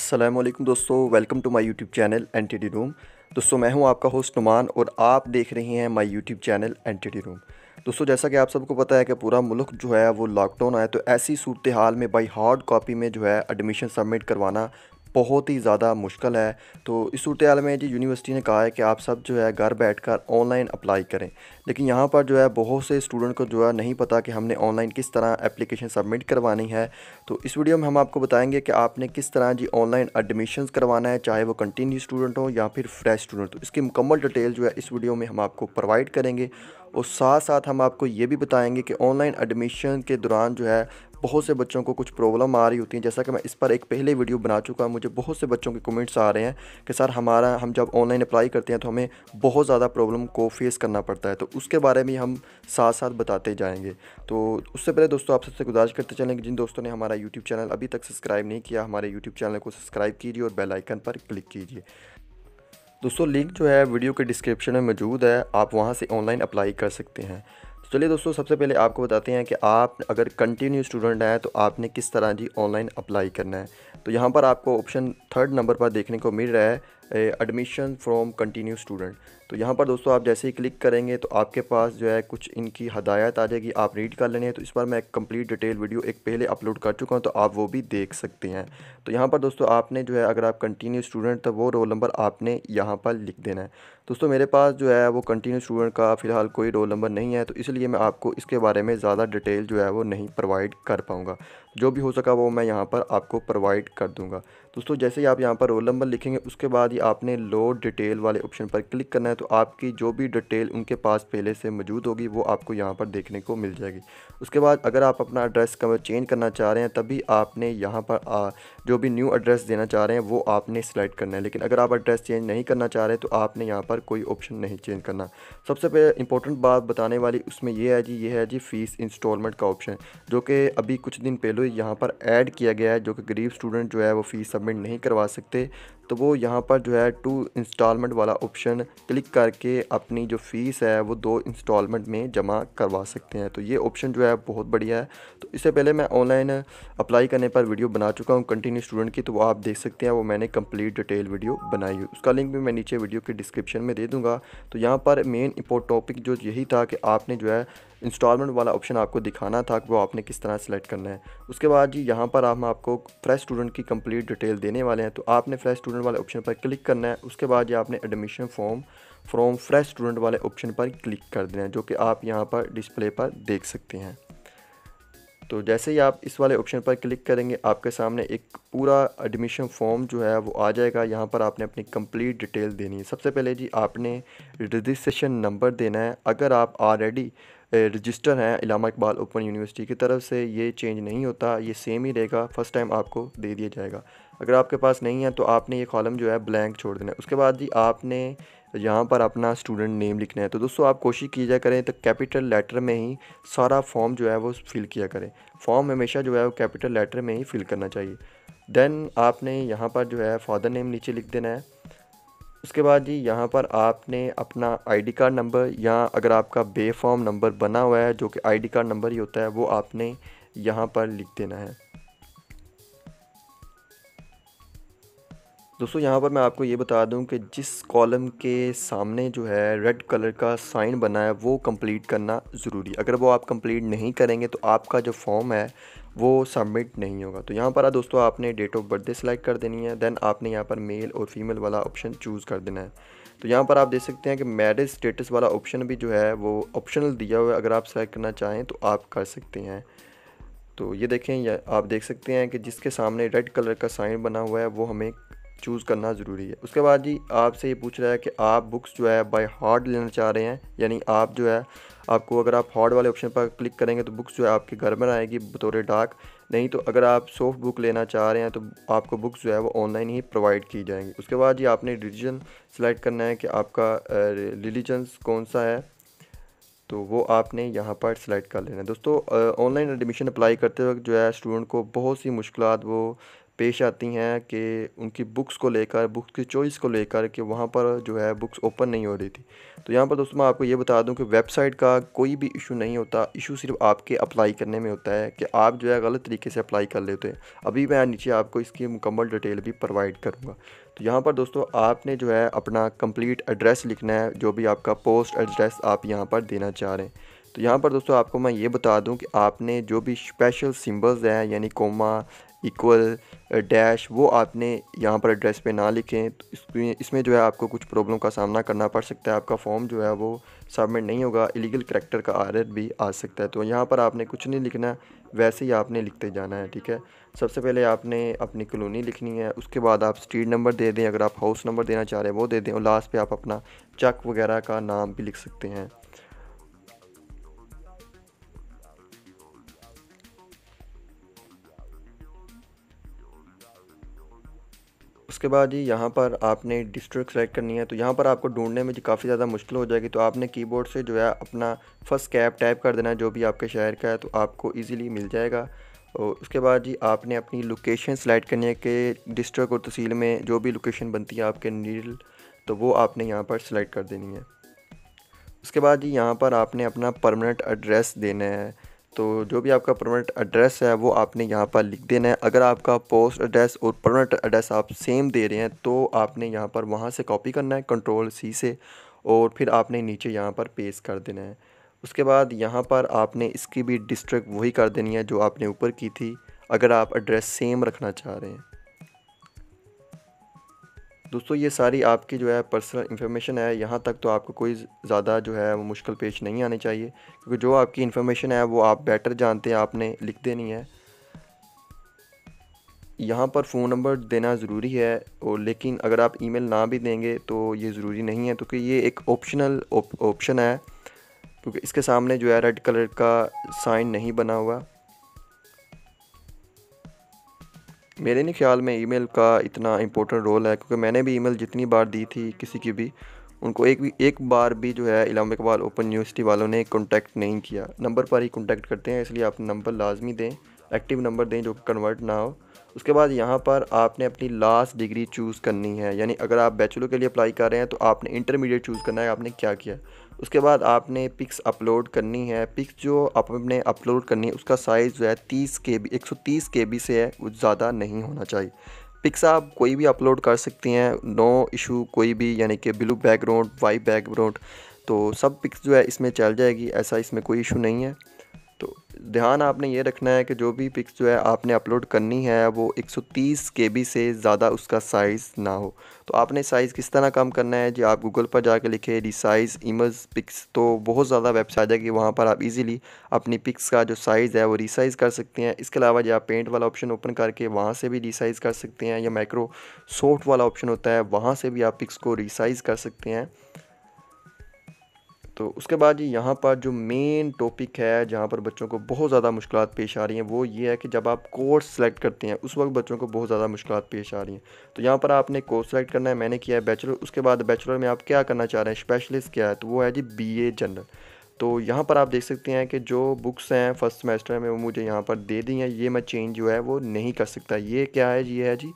असलम दोस्तों welcome to my YouTube channel N T room दोस्तों मैं हूं आपका होस्ट नुमान और आप देख रहे हैं my YouTube channel N T room दोस्तों जैसा कि आप सबको पता है कि पूरा मुल्क जो है वो लॉकडाउन आया तो ऐसी सूरत हाल में बाई हार्ड कॉपी में जो है एडमिशन सबमिट करवाना बहुत ही ज़्यादा मुश्किल है तो इस सूरत में जी यूनिवर्सिटी ने कहा है कि आप सब जो है घर बैठ कर ऑनलाइन अप्लाई करें लेकिन यहाँ पर जो है बहुत से स्टूडेंट को जो है नहीं पता कि हमने ऑनलाइन किस तरह एप्लीकेशन सबमिट करवानी है तो इस वीडियो में हम आपको बताएंगे कि आपने किस तरह जी ऑनलाइन एडमिशन करवाना है चाहे वो कंटिन्यू स्टूडेंट हो या फिर फ्रेश स्टूडेंट हो तो इसकी मुकम्मल डिटेल जो है इस वीडियो में हम आपको प्रोवाइड करेंगे और साथ साथ हम आपको ये भी बताएंगे कि ऑनलाइन एडमिशन के दौरान जो है बहुत से बच्चों को कुछ प्रॉब्लम आ रही होती है जैसा कि मैं इस पर एक पहले वीडियो बना चुका हूँ मुझे बहुत से बच्चों के कमेंट्स आ रहे हैं कि सर हमारा हम जब ऑनलाइन अप्लाई करते हैं तो हमें बहुत ज़्यादा प्रॉब्लम को फेस करना पड़ता है तो उसके बारे में हम साथ साथ बताते जाएँगे तो उससे पहले दोस्तों आप सबसे गुजारिश करते चलें कि जिन दोस्तों ने हमारा यूट्यूब चैनल अभी तक सब्सक्राइब नहीं किया हमारे यूट्यूब चैनल को सब्सक्राइब कीजिए और बेलाइकन पर क्लिक कीजिए दोस्तों लिंक जो है वीडियो के डिस्क्रिप्शन में मौजूद है आप वहाँ से ऑनलाइन अप्लाई कर सकते हैं चलिए दोस्तों सबसे पहले आपको बताते हैं कि आप अगर कंटिन्यू स्टूडेंट हैं तो आपने किस तरह जी ऑनलाइन अप्लाई करना है तो यहाँ पर आपको ऑप्शन थर्ड नंबर पर देखने को मिल रहा है एडमिशन फ्रॉम कंटिन्यू स्टूडेंट तो यहाँ पर दोस्तों आप जैसे ही क्लिक करेंगे तो आपके पास जो है कुछ इनकी हदायत आ जाएगी आप रीड कर लेनी है तो इस पर मैं एक कंप्लीट डिटेल वीडियो एक पहले अपलोड कर चुका हूँ तो आप वो भी देख सकते हैं तो यहाँ पर दोस्तों आपने जो है अगर आप कंटिन्यू स्टूडेंट तो वो रोल नंबर आपने यहाँ पर लिख देना है दोस्तों मेरे पास जो है वो कंटिन्यू स्टूडेंट का फ़िलहाल कोई रोल नंबर नहीं है तो इसलिए मैं आपको इसके बारे में ज़्यादा डिटेल जो है वो नहीं प्रोवाइड कर पाऊँगा जो भी हो सका वो मैं यहाँ पर आपको प्रोवाइड कर दूँगा दोस्तों जैसे ही आप यहाँ पर रोल नंबर लिखेंगे उसके बाद ही आपने लोड डिटेल वाले ऑप्शन पर क्लिक करना है तो आपकी जो भी डिटेल उनके पास पहले से मौजूद होगी वो आपको यहाँ पर देखने को मिल जाएगी उसके बाद अगर आप अपना एड्रेस चेंज करना चाह रहे हैं तभी आपने यहाँ पर आ, जो भी न्यू एड्रेस देना चाह रहे हैं वो आपने सेलेक्ट करना है लेकिन अगर आप एड्रेस चेंज नहीं करना चाह रहे तो आपने यहाँ पर कोई ऑप्शन नहीं चेंज करना सबसे पहले इंपॉर्टेंट बात बताने वाली उसमें यह है जी ये है जी फ़ीस इंस्टॉलमेंट का ऑप्शन जो कि अभी कुछ दिन पहले वैल्यू यहाँ पर ऐड किया गया है जो कि गरीब स्टूडेंट जो है वो फ़ीस सबमिट नहीं करवा सकते तो वो यहाँ पर जो है टू इंस्टॉलमेंट वाला ऑप्शन क्लिक करके अपनी जो फ़ीस है वो दो इंस्टॉलमेंट में जमा करवा सकते हैं तो ये ऑप्शन जो है बहुत बढ़िया है तो इससे पहले मैं ऑनलाइन अप्लाई करने पर वीडियो बना चुका हूँ कंटिन्यू स्टूडेंट की तो वो आप देख सकते हैं वो मैंने कंप्लीट डिटेल वीडियो बनाई हुई उसका लिंक भी मैं नीचे वीडियो के डिस्क्रिप्शन में दे दूँगा तो यहाँ पर मेन इंपोर्ट टॉपिक जो यही था कि आपने जो है इंस्टॉलमेंट वाला ऑप्शन आपको दिखाना था वो आपने किस तरह सेलेक्ट करना है उसके बाद जी यहाँ पर हम आपको फ्रेश स्टूडेंट की कंप्लीट डिटेल देने वाले हैं तो आपने फ्रेश स्टूडेंट वाले ऑप्शन पर क्लिक करना है उसके बाद जी आपने admission form from fresh student वाले ऑप्शन पर क्लिक कर देना है जो कि आप यहाँ पर डिस्प्ले पर देख सकते हैं तो जैसे ही आप इस वाले ऑप्शन पर क्लिक करेंगे आपके सामने एक पूरा एडमिशन फॉर्म जो है वो आ जाएगा यहाँ पर आपने अपनी कंप्लीट डिटेल देनी है सबसे पहले जी आपने रजिस्ट्रेशन नंबर देना है अगर आप ऑलरेडी रजिस्टर हैं इलामा इकबाल ओपन यूनिवर्सिटी की तरफ से ये चेंज नहीं होता ये सेम ही रहेगा फ़र्स्ट टाइम आपको दे दिया जाएगा अगर आपके पास नहीं है तो आपने ये कॉलम जो है ब्लैंक छोड़ देना है उसके बाद जी आपने यहाँ पर अपना स्टूडेंट नेम लिखना है तो दोस्तों आप कोशिश कीजिए करें तो कैपिटल लेटर में ही सारा फॉर्म जो है वो फिल किया करें फॉर्म हमेशा जो है वो कैपिटल लेटर में ही फिल करना चाहिए देन आपने यहाँ पर जो है फादर नेम नीचे लिख देना है उसके बाद जी यहाँ पर आपने अपना आईडी कार्ड नंबर या अगर आपका फॉर्म नंबर बना हुआ है जो कि आईडी कार्ड नंबर ही होता है वो आपने यहाँ पर लिख देना है दोस्तों यहाँ पर मैं आपको ये बता दूँ कि जिस कॉलम के सामने जो है रेड कलर का साइन बना है वो कंप्लीट करना ज़रूरी अगर वो आप कंप्लीट नहीं करेंगे तो आपका जो फॉर्म है वो सबमिट नहीं होगा तो यहाँ पर आ दोस्तों आपने डेट ऑफ बर्थडे सेलेक्ट कर देनी है देन आपने यहाँ पर मेल और फीमेल वाला ऑप्शन चूज़ कर देना है तो यहाँ पर आप देख सकते हैं कि मैरिज स्टेटस वाला ऑप्शन भी जो है वो ऑप्शनल दिया हुआ है अगर आप सेलेक्ट करना चाहें तो आप कर सकते हैं तो ये देखें आप देख सकते हैं कि जिसके सामने रेड कलर का साइन बना हुआ है वो हमें चूज़ करना ज़रूरी है उसके बाद जी आपसे ये पूछ रहा है कि आप बुक्स जो है बाय हार्ड लेना चाह रहे हैं यानी आप जो है आपको अगर आप हार्ड वाले ऑप्शन पर क्लिक करेंगे तो बुक्स जो है आपके घर में आएगी बतौर डाक नहीं तो अगर आप सॉफ्ट बुक लेना चाह रहे हैं तो आपको बुक्स जो है वो ऑनलाइन ही प्रोवाइड की जाएंगी उसके बाद जी आपने रिलीजन सेलेक्ट करना है कि आपका रिलीजन्स कौन सा है तो वो आपने यहाँ पर सिलेक्ट कर लेना है दोस्तों ऑनलाइन एडमिशन अप्लाई करते वक्त जो है स्टूडेंट को बहुत सी मुश्किल वो पेश आती हैं कि उनकी बुक्स को लेकर बुक्स की चॉइस को लेकर कि वहाँ पर जो है बुक्स ओपन नहीं हो रही थी तो यहाँ पर दोस्तों मैं आपको ये बता दूँ कि वेबसाइट का कोई भी इशू नहीं होता इशू सिर्फ आपके अप्लाई करने में होता है कि आप जो है गलत तरीके से अप्लाई कर लेते हैं अभी मैं नीचे आपको इसकी मुकम्मल डिटेल भी प्रोवाइड करूँगा तो यहाँ पर दोस्तों आपने जो है अपना कम्प्लीट एड्रेस लिखना है जो भी आपका पोस्ट एड्रेस आप यहाँ पर देना चाह रहे हैं तो यहाँ पर दोस्तों आपको मैं ये बता दूँ कि आपने जो भी स्पेशल सिम्बल्स हैं यानी कोमा इक्वल डैश वो आपने यहाँ पर एड्रेस पे ना लिखें तो इसमें इसमें जो है आपको कुछ प्रॉब्लम का सामना करना पड़ सकता है आपका फॉर्म जो है वो सबमिट नहीं होगा इलीगल करेक्टर का आर भी आ सकता है तो यहाँ पर आपने कुछ नहीं लिखना वैसे ही आपने लिखते जाना है ठीक है सबसे पहले आपने अपनी कॉलोनी लिखनी है उसके बाद आप स्ट्रीट नंबर दे दें अगर आप हाउस नंबर देना चाह रहे हैं वो दे दें और लास्ट पर आप अपना चक वगैरह का नाम भी लिख सकते हैं उसके बाद जी यहाँ पर आपने डिस्ट्रिक्ट सेलेक्ट करनी है तो यहाँ पर आपको ढूंढने में काफ़ी ज़्यादा मुश्किल हो जाएगी तो आपने कीबोर्ड से जो है अपना फर्स्ट कैब टाइप कर देना है जो भी आपके शहर का है तो आपको ईजिली मिल जाएगा और उसके बाद जी आपने अपनी लोकेशन सेलेक्ट करनी है कि डिस्ट्रिक्ट और तहसील में जो भी लोकेशन बनती है आपके नील तो वो आपने यहाँ पर सिलेक्ट कर देनी है उसके बाद जी यहाँ पर आपने अपना परमानेंट एड्रेस देना है तो जो भी आपका परमानेंट एड्रेस है वो आपने यहाँ पर लिख देना है अगर आपका पोस्ट एड्रेस और परमानेंट एड्रेस आप सेम दे रहे हैं तो आपने यहाँ पर वहाँ से कॉपी करना है कंट्रोल सी से और फिर आपने नीचे यहाँ पर पेस्ट कर देना है उसके बाद यहाँ पर आपने इसकी भी डिस्ट्रिक्ट वही कर देनी है जो आपने ऊपर की थी अगर आप एड्रेस सेम रखना चाह रहे हैं दोस्तों ये सारी आपकी जो है पर्सनल इन्फॉर्मेशन है यहाँ तक तो आपको कोई ज़्यादा जो है वो मुश्किल पेश नहीं आनी चाहिए क्योंकि जो आपकी इन्फॉर्मेशन है वो आप बेटर जानते हैं आपने लिख देनी है यहाँ पर फ़ोन नंबर देना ज़रूरी है और लेकिन अगर आप ईमेल ना भी देंगे तो ये ज़रूरी नहीं है क्योंकि ये एक ऑप्शनल ऑप्शन है क्योंकि इसके सामने जो है रेड कलर का साइन नहीं बना हुआ मेरे नहीं ख्याल में ईमेल का इतना इम्पोर्टेंट रोल है क्योंकि मैंने भी ईमेल जितनी बार दी थी किसी की भी उनको एक भी एक बार भी जो है इलाम इकबाल ओपन यूनिवर्सिटी वालों ने कॉन्टैक्ट नहीं किया नंबर पर ही कॉन्टैक्ट करते हैं इसलिए आप नंबर लाजमी दें एक्टिव नंबर दें जो कन्वर्ट ना हो उसके बाद यहाँ पर आपने अपनी लास्ट डिग्री चूज़ करनी है यानी अगर आप बैचलर के लिए अप्लाई कर रहे हैं तो आपने इंटरमीडिएट चूज़ करना है आपने क्या किया उसके बाद आपने पिक्स अपलोड करनी है पिक्स जो आपने अपलोड करनी है उसका साइज़ जो है तीस के बी एक सौ तीस के बी से है वो ज़्यादा नहीं होना चाहिए पिक्स आप कोई भी अपलोड कर सकती हैं नो इशू कोई भी यानी कि ब्लू बैकग्राउंड वाइट बैकग्राउंड तो सब पिक्स जो है इसमें चल जाएगी ऐसा इसमें कोई इशू नहीं है ध्यान आपने ये रखना है कि जो भी पिक्स जो है आपने अपलोड करनी है वो 130 बी से ज़्यादा उसका साइज़ ना हो तो आपने साइज़ किस तरह कम करना है जी आप गूगल पर जाके लिखे रिसाइज इमेज पिक्स तो बहुत ज़्यादा वेबसाइट है कि वहाँ पर आप इजीली अपनी पिक्स का जो साइज़ है वो रिसाइज़ कर सकते हैं इसके अलावा जो आप पेंट वाला ऑप्शन ओपन करके वहाँ से भी रिसाइज़ कर सकते हैं या माइक्रोसॉफ्ट वाला ऑप्शन होता है वहाँ से भी आप पिक्स को रिसाइज़ कर सकते हैं तो उसके बाद जी यहाँ पर जो मेन टॉपिक है जहाँ पर बच्चों को बहुत ज़्यादा मुश्किल पेश आ रही हैं वो ये है कि जब आप कोर्स सेलेक्ट करते हैं उस वक्त बच्चों को बहुत ज़्यादा मुश्किल पेश आ रही हैं तो यहाँ पर आपने कोर्स सेलेक्ट करना है मैंने किया है बैचलर उसके बाद बैचलर में आप क्या करना चाह रहे हैं स्पेशलिस्ट क्या है तो वो है जी बी ए जनरल तो यहाँ पर आप देख सकते हैं कि जो बुक्स हैं फर्स्ट सेमेस्टर में वो मुझे यहाँ पर दे दी हैं ये मैं चेंज जो है वो नहीं कर सकता ये क्या है ये है जी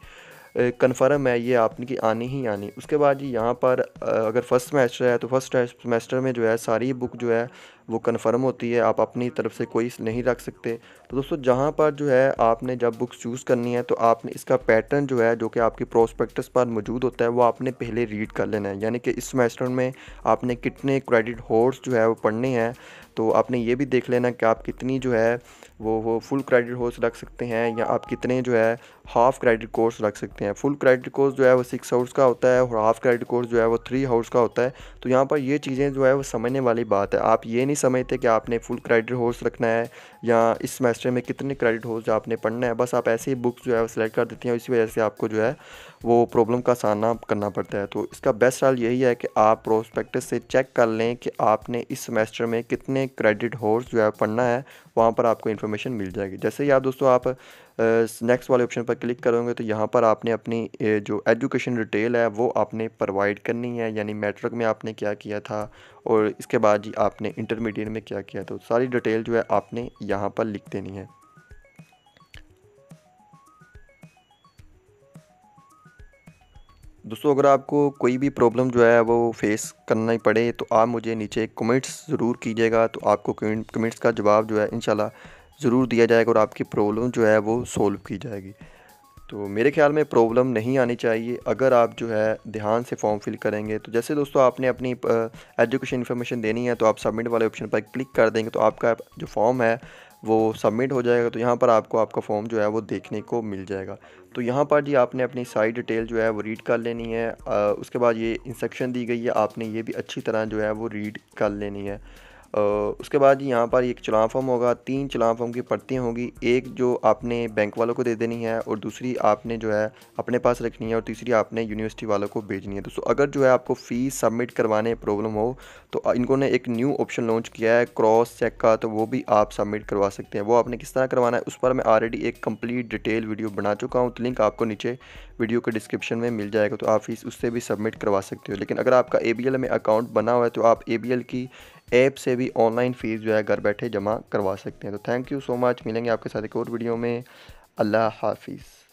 कन्फर्म है ये आपने की आनी ही आनी उसके बाद जी यहाँ पर अगर फर्स्ट सेमेस्टर है तो फर्स्ट सेमेस्टर में जो है सारी बुक जो है वो कन्फर्म होती है आप अपनी तरफ से कोई नहीं रख सकते तो दोस्तों जहाँ पर जो है आपने जब बुक्स चूज़ करनी है तो आपने इसका पैटर्न जो है जो कि आपकी प्रोस्पेक्टस पर मौजूद होता है वो आपने पहले रीड कर लेना है यानी कि इस सेमेस्टर में आपने कितने क्रेडिट होर्स जो है वो पढ़ने हैं तो आपने ये भी देख लेना कि आप कितनी जो है वो वो फुल क्रेडिट कोर्स रख सकते हैं या आप कितने जो है हाफ़ क्रेडिट कोर्स रख सकते हैं फुल क्रेडिट कोर्स जो है वो सिक्स आवर्स का होता है और हाफ़ क्रेडिट कोर्स जो है वो थ्री आवर्स का होता है तो यहाँ पर ये चीज़ें जो है वो समझने वाली बात है आप ये नहीं नहीं समझते कि आपने फुल क्रेडिट होर्स रखना है या इस सेमेस्टर में कितने क्रेडिट होर्स आपने पढ़ना है बस आप ऐसे ही बुक्स जो है सेलेक्ट कर देती हैं इसी वजह से आपको जो है वो प्रॉब्लम का सामना करना पड़ता है तो इसका बेस्ट हाल यही है कि आप प्रोस्पेक्टस से चेक कर लें कि आपने इस सेमेस्टर में कितने क्रेडिट होर्स जो है पढ़ना है वहाँ पर आपको इन्फॉर्मेशन मिल जाएगी जैसे ही आप दोस्तों आप नेक्स्ट वाले ऑप्शन पर क्लिक करोगे तो यहाँ पर आपने अपनी जो एजुकेशन डिटेल है वो आपने प्रोवाइड करनी है यानी मेट्रिक में आपने क्या किया था और इसके बाद जी आपने इंटरमीडिएट में क्या किया था तो सारी डिटेल जो है आपने यहाँ पर लिख देनी है दोस्तों अगर आपको कोई भी प्रॉब्लम जो है वो फेस करना ही पड़े तो आप मुझे नीचे कमेंट्स ज़रूर कीजिएगा तो आपको कमेंट्स का जवाब जो है इंशाल्लाह ज़रूर दिया जाएगा और आपकी प्रॉब्लम जो है वो सोल्व की जाएगी तो मेरे ख्याल में प्रॉब्लम नहीं आनी चाहिए अगर आप जो है ध्यान से फॉर्म फिल करेंगे तो जैसे दोस्तों आपने अपनी एजुकेशन इन्फॉर्मेशन देनी है तो आप सबमिट वाले ऑप्शन पर क्लिक कर देंगे तो आपका जो फॉर्म है वो सबमिट हो जाएगा तो यहाँ पर आपको आपका फॉर्म जो है वो देखने को मिल जाएगा तो यहाँ पर जी आपने अपनी सारी डिटेल जो है वो रीड कर लेनी है आ, उसके बाद ये इंस्ट्रक्शन दी गई है आपने ये भी अच्छी तरह जो है वो रीड कर लेनी है उसके बाद यहाँ पर एक चलान फॉर्म होगा तीन चलान फॉर्म की पर्तियाँ होंगी एक जो आपने बैंक वालों को दे देनी है और दूसरी आपने जो है अपने पास रखनी है और तीसरी आपने यूनिवर्सिटी वालों को भेजनी है दोस्तों अगर जो है आपको फ़ीस सबमिट करवाने प्रॉब्लम हो तो इनको ने एक न्यू ऑप्शन लॉन्च किया है क्रॉस चेक का तो वो भी आप सबमिट करवा सकते हैं वो आपने किस तरह करवाना है उस पर मैं ऑलरेडी एक कंप्लीट डिटेल वीडियो बना चुका हूँ तो लिंक आपको नीचे वीडियो के डिस्क्रिप्शन में मिल जाएगा तो आप फीस उससे भी सबमिट करवा सकते हो लेकिन अगर आपका ए में अकाउंट बना हुआ है तो आप ए की ऐप से भी ऑनलाइन फ़ीस जो है घर बैठे जमा करवा सकते हैं तो थैंक यू सो मच मिलेंगे आपके साथ एक और वीडियो में अल्लाह हाफिज़